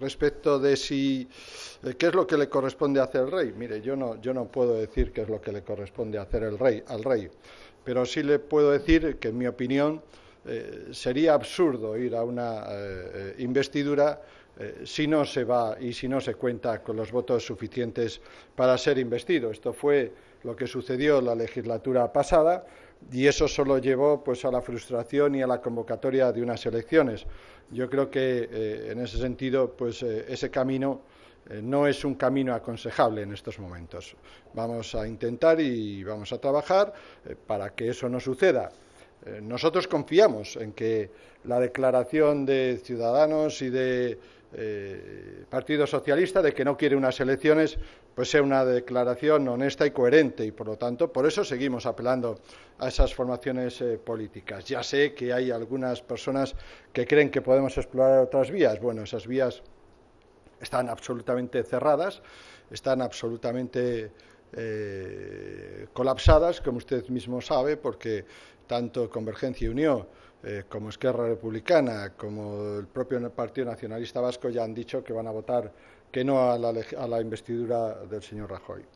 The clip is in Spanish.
respecto de si eh, qué es lo que le corresponde hacer el rey. Mire, yo no, yo no puedo decir qué es lo que le corresponde hacer el rey al rey, pero sí le puedo decir que en mi opinión eh, sería absurdo ir a una eh, investidura eh, si no se va y si no se cuenta con los votos suficientes para ser investido. Esto fue lo que sucedió en la legislatura pasada y eso solo llevó pues a la frustración y a la convocatoria de unas elecciones. Yo creo que en ese sentido pues ese camino no es un camino aconsejable en estos momentos. Vamos a intentar y vamos a trabajar para que eso no suceda. Eh, nosotros confiamos en que la declaración de Ciudadanos y de eh, Partido Socialista de que no quiere unas elecciones, pues sea una declaración honesta y coherente y por lo tanto por eso seguimos apelando a esas formaciones eh, políticas. Ya sé que hay algunas personas que creen que podemos explorar otras vías. Bueno, esas vías están absolutamente cerradas, están absolutamente eh, colapsadas, como usted mismo sabe, porque tanto Convergencia y Unión eh, como Esquerra Republicana, como el propio Partido Nacionalista Vasco ya han dicho que van a votar que no a la investidura del señor Rajoy.